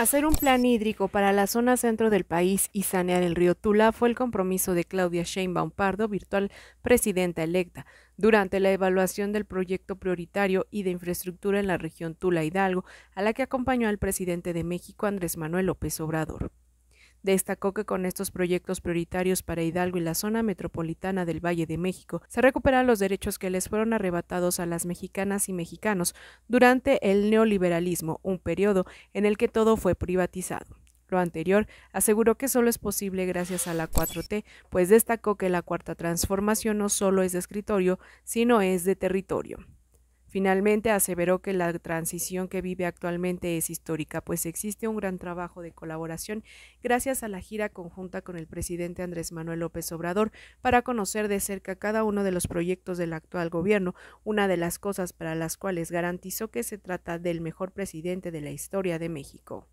Hacer un plan hídrico para la zona centro del país y sanear el río Tula fue el compromiso de Claudia Sheinbaum Pardo, virtual presidenta electa, durante la evaluación del proyecto prioritario y de infraestructura en la región Tula Hidalgo, a la que acompañó al presidente de México Andrés Manuel López Obrador. Destacó que con estos proyectos prioritarios para Hidalgo y la zona metropolitana del Valle de México se recuperan los derechos que les fueron arrebatados a las mexicanas y mexicanos durante el neoliberalismo, un periodo en el que todo fue privatizado. Lo anterior aseguró que solo es posible gracias a la 4T, pues destacó que la cuarta transformación no solo es de escritorio, sino es de territorio. Finalmente aseveró que la transición que vive actualmente es histórica, pues existe un gran trabajo de colaboración gracias a la gira conjunta con el presidente Andrés Manuel López Obrador para conocer de cerca cada uno de los proyectos del actual gobierno, una de las cosas para las cuales garantizó que se trata del mejor presidente de la historia de México.